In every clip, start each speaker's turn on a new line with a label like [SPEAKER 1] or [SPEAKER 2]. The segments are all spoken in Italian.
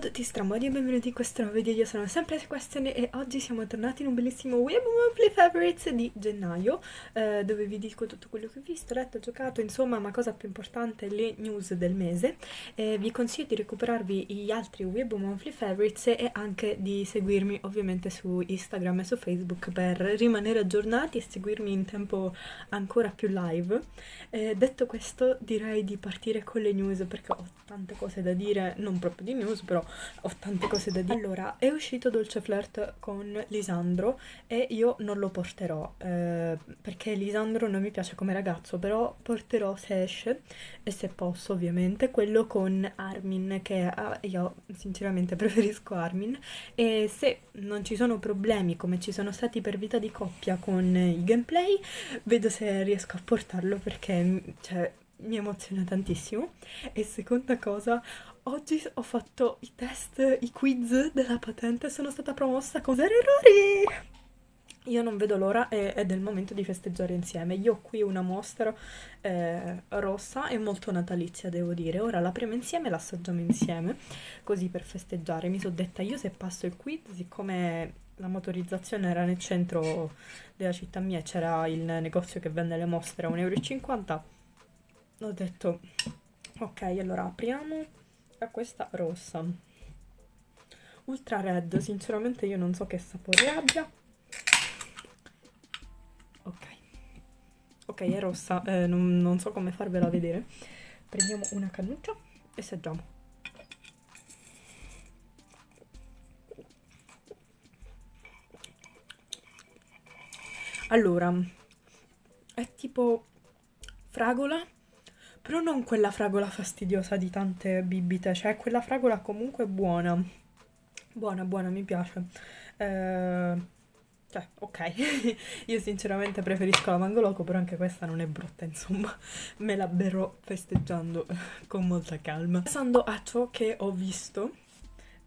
[SPEAKER 1] a tutti stramodi e benvenuti in questo nuovo video, io sono sempre Sequestione e oggi siamo tornati in un bellissimo Web Monthly Favorites di gennaio eh, dove vi dico tutto quello che ho visto, letto, giocato, insomma ma cosa più importante le news del mese eh, vi consiglio di recuperarvi gli altri Web Monthly Favorites e anche di seguirmi ovviamente su Instagram e su Facebook per rimanere aggiornati e seguirmi in tempo ancora più live eh, detto questo direi di partire con le news perché ho tante cose da dire, non proprio di news però ho tante cose da dire. Allora, è uscito Dolce Flirt con Lisandro e io non lo porterò eh, perché Lisandro non mi piace come ragazzo, però porterò se esce e se posso ovviamente quello con Armin che ah, io sinceramente preferisco Armin e se non ci sono problemi come ci sono stati per vita di coppia con i gameplay, vedo se riesco a portarlo perché mm, cioè mi emoziona tantissimo. E seconda cosa, oggi ho fatto i test, i quiz della patente, sono stata promossa con zero errori! Io non vedo l'ora e è del momento di festeggiare insieme. Io ho qui una mostra eh, rossa e molto natalizia, devo dire. Ora la prima insieme e l'assaggiamo insieme, così per festeggiare. Mi sono detta io se passo il quiz, siccome la motorizzazione era nel centro della città mia e c'era il negozio che vende le mostre a 1,50€, ho detto ok, allora apriamo a questa rossa ultra red sinceramente io non so che sapore abbia ok ok è rossa eh, non, non so come farvela vedere prendiamo una cannuccia e assaggiamo allora è tipo fragola però non quella fragola fastidiosa di tante bibite, cioè quella fragola comunque buona. Buona, buona, mi piace. Eh, cioè, ok, io sinceramente preferisco la mangoloco, però anche questa non è brutta, insomma, me la berrò festeggiando con molta calma. Passando a ciò che ho visto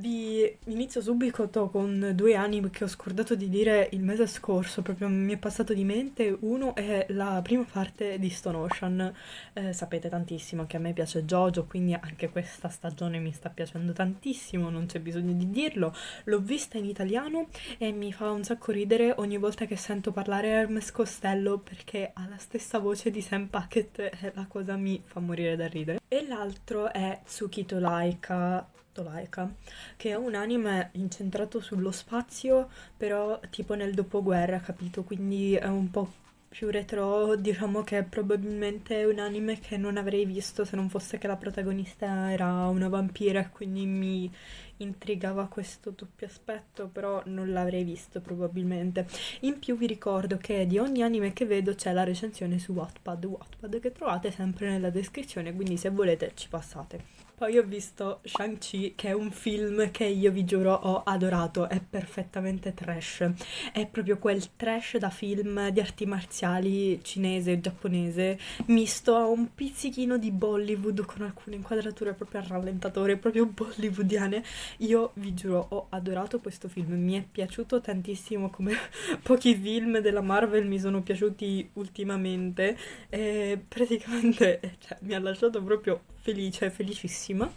[SPEAKER 1] vi inizio subito con due anime che ho scordato di dire il mese scorso, proprio mi è passato di mente. Uno è la prima parte di Stone Ocean, eh, sapete tantissimo che a me piace Jojo, quindi anche questa stagione mi sta piacendo tantissimo, non c'è bisogno di dirlo. L'ho vista in italiano e mi fa un sacco ridere ogni volta che sento parlare Hermes Costello perché ha la stessa voce di Sam Packett e la cosa mi fa morire da ridere. E l'altro è Tsukito Laika fatto Laika, che è un anime incentrato sullo spazio, però tipo nel dopoguerra, capito? Quindi è un po' più retro, diciamo che è probabilmente un anime che non avrei visto se non fosse che la protagonista era una vampira, quindi mi intrigava questo doppio aspetto, però non l'avrei visto probabilmente. In più vi ricordo che di ogni anime che vedo c'è la recensione su Wattpad, Wattpad che trovate sempre nella descrizione, quindi se volete ci passate. Poi ho visto Shang-Chi, che è un film che io vi giuro ho adorato, è perfettamente trash. È proprio quel trash da film di arti marziali cinese e giapponese, misto a un pizzichino di Bollywood con alcune inquadrature proprio al rallentatore, proprio bollywoodiane. Io vi giuro ho adorato questo film, mi è piaciuto tantissimo come pochi film della Marvel mi sono piaciuti ultimamente. E praticamente cioè, mi ha lasciato proprio felice, felicissima.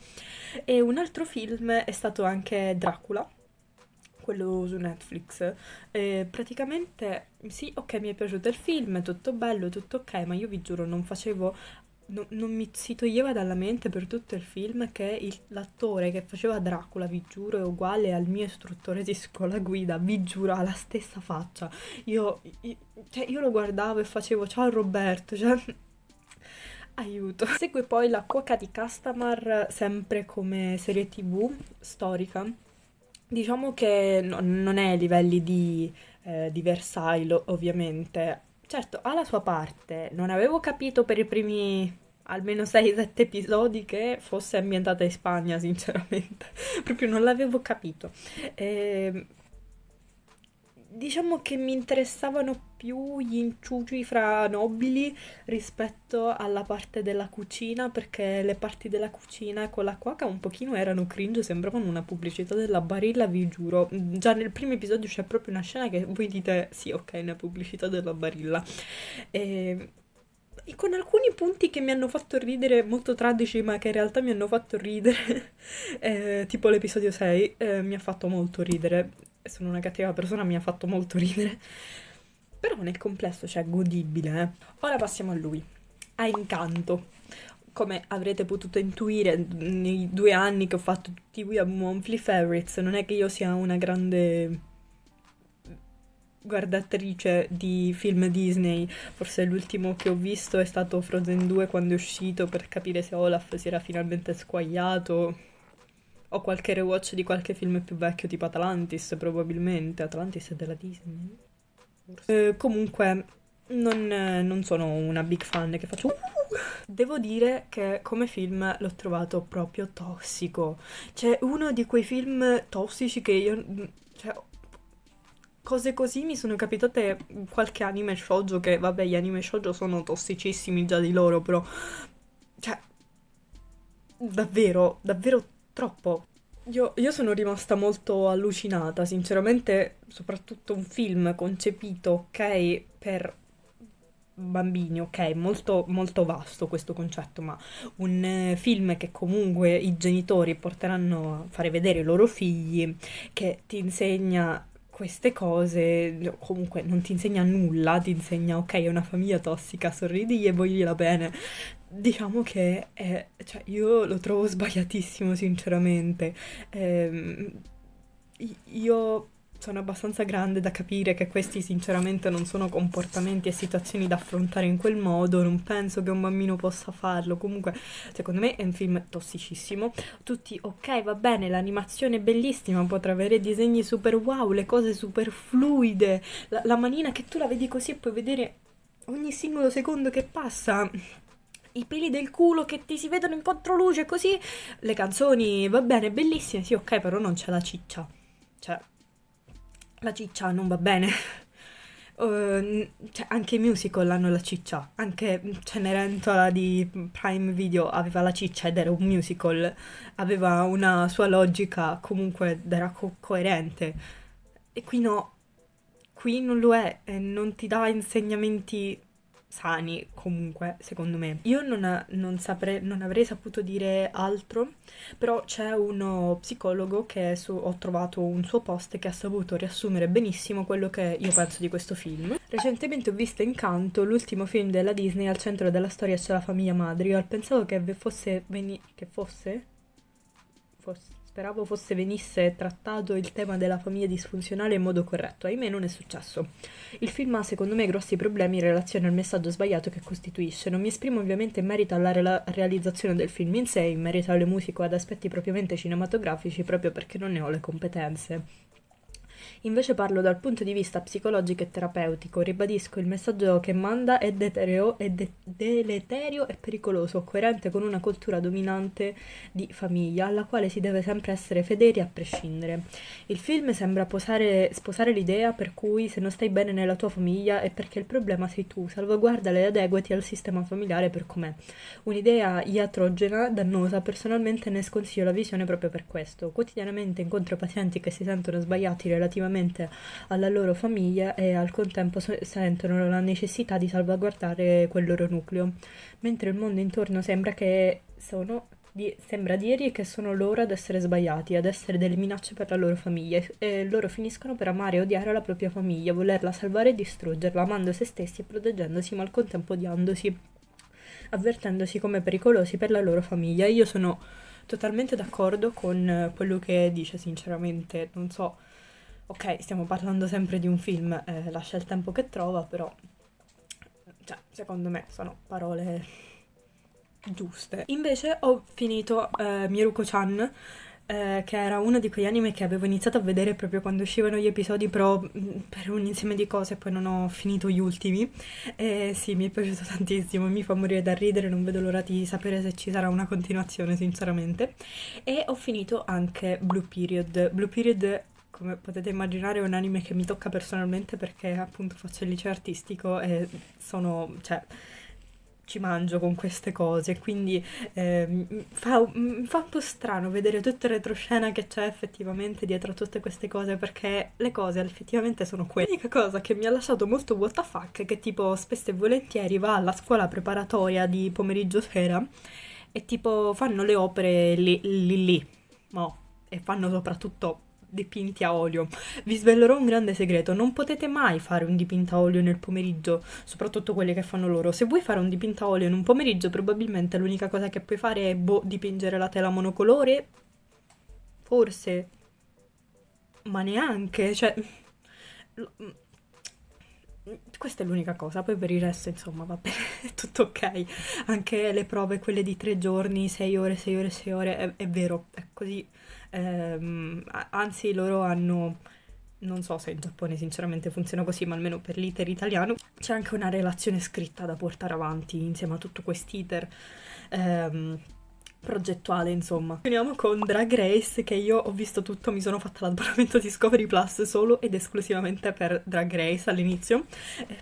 [SPEAKER 1] E un altro film è stato anche Dracula, quello su Netflix. Eh, praticamente, sì, ok, mi è piaciuto il film, tutto bello, tutto ok, ma io vi giuro, non facevo No, non mi si toglieva dalla mente per tutto il film che l'attore che faceva Dracula, vi giuro, è uguale al mio istruttore di scuola guida, vi giuro, ha la stessa faccia. Io, io, cioè, io lo guardavo e facevo ciao Roberto, cioè aiuto. Segue poi La cuoca di Castamar, sempre come serie tv storica. Diciamo che no, non è ai livelli di, eh, di Versailles, ovviamente. Certo, ha la sua parte. Non avevo capito per i primi almeno 6-7 episodi che fosse ambientata in Spagna, sinceramente. Proprio non l'avevo capito. Ehm diciamo che mi interessavano più gli inciuci fra nobili rispetto alla parte della cucina perché le parti della cucina con la cuoca un pochino erano cringe, sembravano una pubblicità della Barilla, vi giuro. Già nel primo episodio c'è proprio una scena che voi dite sì, ok, è una pubblicità della Barilla. Ehm, e con alcuni punti che mi hanno fatto ridere, molto tragici, ma che in realtà mi hanno fatto ridere, eh, tipo l'episodio 6, eh, mi ha fatto molto ridere sono una cattiva persona, mi ha fatto molto ridere. Però nel complesso, cioè, godibile. Eh? Ora passiamo a lui, Ha Incanto. Come avrete potuto intuire nei due anni che ho fatto tutti qui a Monthly Favorites, non è che io sia una grande guardatrice di film Disney. Forse l'ultimo che ho visto è stato Frozen 2 quando è uscito per capire se Olaf si era finalmente squagliato ho qualche rewatch di qualche film più vecchio, tipo Atlantis, probabilmente. Atlantis è della Disney. Eh, comunque, non, eh, non, sono una big fan che faccio. Uh! Devo dire che come film l'ho trovato proprio tossico. Cioè, uno di quei film tossici che io. Mm, cioè, cose così mi sono capitate qualche anime shoujo che, vabbè, gli anime shoujo sono tossicissimi già di loro, però... Cioè, davvero, davvero tossico troppo. Io, io, sono rimasta molto allucinata, sinceramente, soprattutto un film concepito, ok, per bambini, ok, molto, molto vasto questo concetto, ma un eh, film che comunque i genitori porteranno a fare vedere i loro figli, che ti insegna queste cose, comunque non ti insegna nulla, ti insegna, ok, è una famiglia tossica, sorridi e voglila bene, Diciamo che è, cioè, io lo trovo sbagliatissimo sinceramente. Ehm, io sono abbastanza grande da capire che questi sinceramente non sono comportamenti e situazioni da affrontare in quel modo, non penso che un bambino possa farlo, comunque secondo me è un film tossicissimo, tutti ok va bene l'animazione è bellissima, potrà avere disegni super wow, le cose super fluide, la, la manina che tu la vedi così e puoi vedere ogni singolo secondo che passa i peli del culo che ti si vedono in controluce così. Le canzoni, va bene, bellissime, sì, ok, però non c'è la ciccia. Cioè, la ciccia non va bene. Uh, cioè, anche i musical hanno la ciccia. Anche mm, Cenerentola di Prime Video aveva la ciccia ed era un musical. Aveva una sua logica, comunque ed era co coerente. E qui no, qui non lo è, e non ti dà insegnamenti sani comunque, secondo me. Io non, non, sapre, non avrei saputo dire altro, però c'è uno psicologo che su, ho trovato un suo post che ha saputo riassumere benissimo quello che io penso di questo film. Recentemente ho visto Incanto, l'ultimo film della Disney, al centro della storia c'è la famiglia Madrigal. Pensavo che fosse... Veni- che fosse? Fosse Speravo fosse venisse trattato il tema della famiglia disfunzionale in modo corretto, ahimè non è successo. Il film ha secondo me grossi problemi in relazione al messaggio sbagliato che costituisce. Non mi esprimo ovviamente in merito alla re realizzazione del film in sé, in merito alle musiche o ad aspetti propriamente cinematografici, proprio perché non ne ho le competenze. Invece parlo dal punto di vista psicologico e terapeutico, ribadisco il messaggio che manda è, detereo, è de- deleterio e pericoloso, coerente con una cultura dominante di famiglia, alla quale si deve sempre essere fedeli a prescindere. Il film sembra posare, sposare l'idea per cui se non stai bene nella tua famiglia è perché il problema sei tu, salvaguardala e adeguati al sistema familiare per com'è. Un'idea iatrogena, dannosa, personalmente ne sconsiglio la visione proprio per questo. Quotidianamente incontro pazienti che si sentono sbagliati relativamente relativamente alla loro famiglia e al contempo so- sentono la necessità di salvaguardare quel loro nucleo, mentre il mondo intorno sembra che sono di, sembra dirgli che sono loro ad essere sbagliati, ad essere delle minacce per la loro famiglia e loro finiscono per amare e odiare la propria famiglia, volerla salvare e distruggerla, amando se stessi e proteggendosi ma al contempo odiandosi, avvertendosi come pericolosi per la loro famiglia. Io sono totalmente d'accordo con quello che dice sinceramente, non so ok, stiamo parlando sempre di un film, eh, lascia il tempo che trova, però, cioè, secondo me sono parole giuste. Invece ho finito eh, Miruko-chan, eh, che era uno di quegli anime che avevo iniziato a vedere proprio quando uscivano gli episodi, però mh, mm, per un insieme di cose poi non ho finito gli ultimi. E sì, mi è piaciuto tantissimo, mi fa morire da ridere, non vedo l'ora di sapere se ci sarà una continuazione, sinceramente. E ho finito anche Blue Period. Blue Period come potete immaginare, è un anime che mi tocca personalmente perché appunto faccio il liceo artistico e sono, cioè, ci mangio con queste cose, quindi eh, fa, fa, un po' strano vedere tutta la retroscena che c'è effettivamente dietro a tutte queste cose, perché le cose effettivamente sono quelle. L'unica cosa che mi ha lasciato molto what the fuck, che tipo spesso e volentieri va alla scuola preparatoria di pomeriggio sera e tipo fanno le opere lì lì, lì. Mo, e fanno soprattutto dipinti a olio. Vi svelerò un grande segreto, non potete mai fare un dipinto a olio nel pomeriggio, soprattutto quelli che fanno loro. Se vuoi fare un dipinto a olio in un pomeriggio, probabilmente l'unica cosa che puoi fare è boh, dipingere la tela monocolore. Forse. Ma neanche, cioè mm, questa è l'unica cosa, poi per il resto insomma va bene, tutto ok, anche le prove quelle di tre giorni, sei ore, sei ore, sei ore, è, è vero, è così ehm, anzi loro hanno non so se in Giappone sinceramente funziona così, ma almeno per l'iter italiano c'è anche una relazione scritta da portare avanti insieme a tutto quest'iter. Ehm, progettuale, insomma. Continuiamo con Drag Race, che io ho visto tutto, mi sono fatta l'abbonamento di Discovery Plus solo ed esclusivamente per Drag Race all'inizio.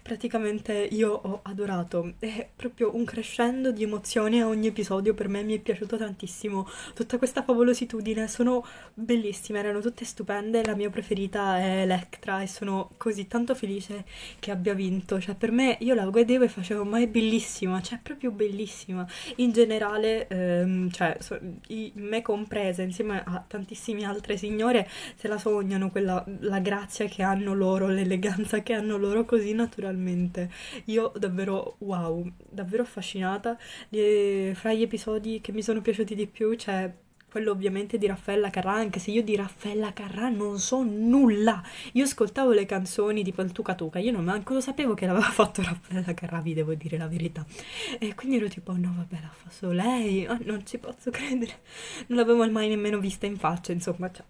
[SPEAKER 1] praticamente io ho adorato, è proprio un crescendo di emozioni a ogni episodio, per me mi è piaciuto tantissimo. Tutta questa favolositudine, sono bellissime, erano tutte stupende, la mia preferita è Electra e sono così tanto felice che abbia vinto. Cioè per me, io la vedevo e facevo, ma è bellissima, cioè è proprio bellissima. In generale... Ehm, cioè, so, i, me compresa, insieme a tantissime altre signore, se la sognano quella, la grazia che hanno loro, l'eleganza che hanno loro così naturalmente. Io davvero, wow, davvero affascinata. E fra gli episodi che mi sono piaciuti di più c'è... Cioè, quello ovviamente di Raffaella Carrà, anche se io di Raffaella Carrà non so nulla. Io ascoltavo le canzoni tipo il Tuca Tuca, io non manco lo sapevo che l'aveva fatto Raffaella Carrà, vi devo dire la verità. E quindi ero tipo, oh, no vabbè, la fa solo lei, oh, non ci posso credere. Non l'avevo mai nemmeno vista in faccia, insomma, ciao.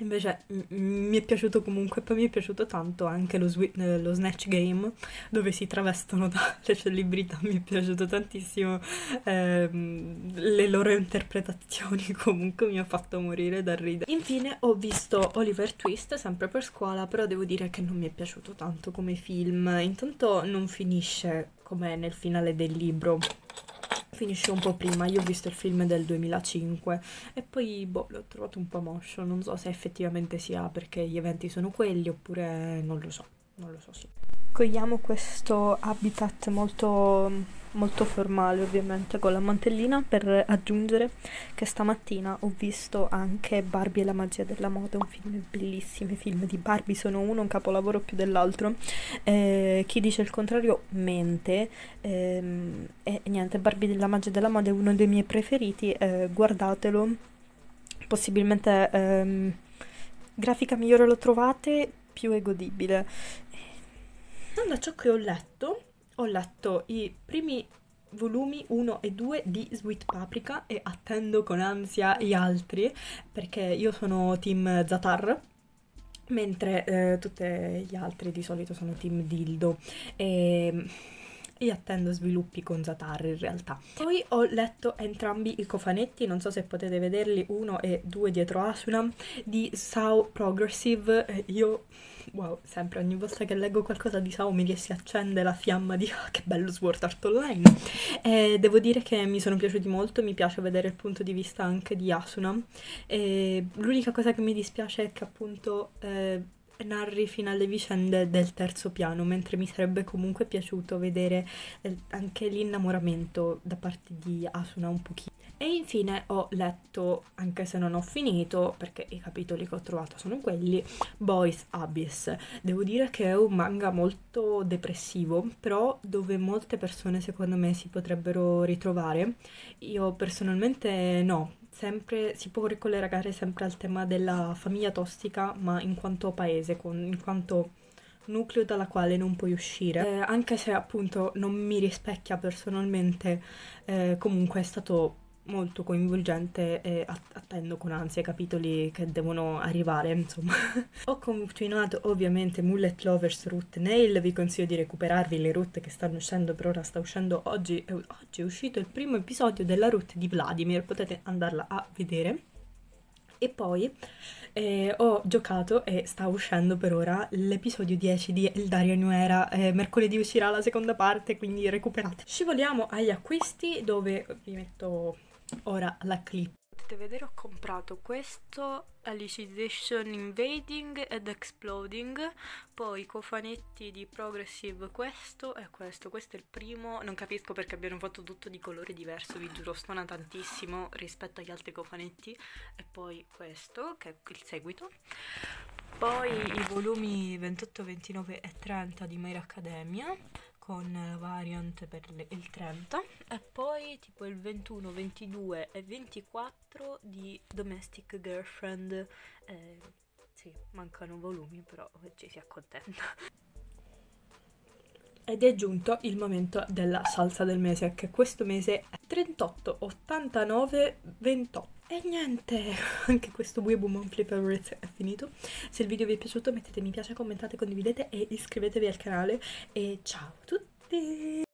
[SPEAKER 1] Invece mi è piaciuto comunque, poi mi è piaciuto tanto anche lo, eh, lo Snatch Game dove si travestono dalle celebrità, mi è piaciuto tantissimo ehm, le loro interpretazioni, comunque mi ha fatto morire dal ridere. Infine ho visto Oliver Twist, sempre per scuola, però devo dire che non mi è piaciuto tanto come film, intanto non finisce come nel finale del libro, finisce un po' prima. Io ho visto il film del 2005 e poi boh, l'ho trovato un po' moscio, Non so se effettivamente sia perché gli eventi sono quelli oppure non lo so non lo so, sì. Cogliamo questo habitat molto, molto formale ovviamente con la mantellina per aggiungere che stamattina ho visto anche Barbie e la magia della moda, un film bellissimo, i film di Barbie sono uno, un capolavoro più dell'altro, eh, chi dice il contrario mente ehm, e niente, Barbie e la magia della moda è uno dei miei preferiti, eh, guardatelo, possibilmente ehm, grafica migliore lo trovate, più è godibile. Stando a ciò che ho letto, ho letto i primi volumi 1 e 2 di Sweet Paprika e attendo con ansia gli altri perché io sono team Zatar mentre eh, tutti gli altri di solito sono team Dildo e ehm, e attendo sviluppi con Zatar in realtà. Poi ho letto entrambi i cofanetti, non so se potete vederli, uno e due dietro Asuna, di Sao Progressive. Io, wow, sempre ogni volta che leggo qualcosa di Sao mi si accende la fiamma di oh, che bello Sword Art Online. E devo dire che mi sono piaciuti molto, mi piace vedere il punto di vista anche di Asuna. L'unica cosa che mi dispiace è che appunto... Eh, narri fino alle vicende del terzo piano, mentre mi sarebbe comunque piaciuto vedere eh, anche l'innamoramento da parte di Asuna un pochino. E infine ho letto, anche se non ho finito, perché i capitoli che ho trovato sono quelli, Boys Abyss. Devo dire che è un manga molto depressivo, però dove molte persone secondo me si potrebbero ritrovare. Io personalmente no, sempre, si può ricollegare sempre al tema della famiglia tossica, ma in quanto paese, con, in quanto nucleo dalla quale non puoi uscire. Eh, anche se appunto non mi rispecchia personalmente, eh, comunque è stato molto coinvolgente e attendo con ansia i capitoli che devono arrivare, insomma. Ho continuato ovviamente Mullet Lovers Root Nail, vi consiglio di recuperarvi le root che stanno uscendo, per ora sta uscendo oggi, è, oggi è uscito il primo episodio della root di Vladimir, potete andarla a vedere. E poi eh, ho giocato e sta uscendo per ora l'episodio 10 di El Dario Nuera. Eh, mercoledì uscirà la seconda parte, quindi recuperate. Scivoliamo agli acquisti dove vi metto Ora la clip. Potete vedere ho comprato questo Alicization Invading ed Exploding, poi cofanetti di Progressive questo e questo, questo è il primo, non capisco perché abbiano fatto tutto di colore diverso, vi giuro, suona tantissimo rispetto agli altri cofanetti e poi questo che è il seguito. Poi i volumi 28, 29 e 30 di Mera Academia con la variant per le, il 30 e poi tipo il 21, 22 e 24 di Domestic Girlfriend eh, sì, mancano volumi però ci si accontenta ed è giunto il momento della salsa del mese, che questo mese è 38, 89, 28. E niente, anche questo Weebu Monthly Favorites è finito. Se il video vi è piaciuto mettete mi piace, commentate, condividete e iscrivetevi al canale. E ciao a tutti!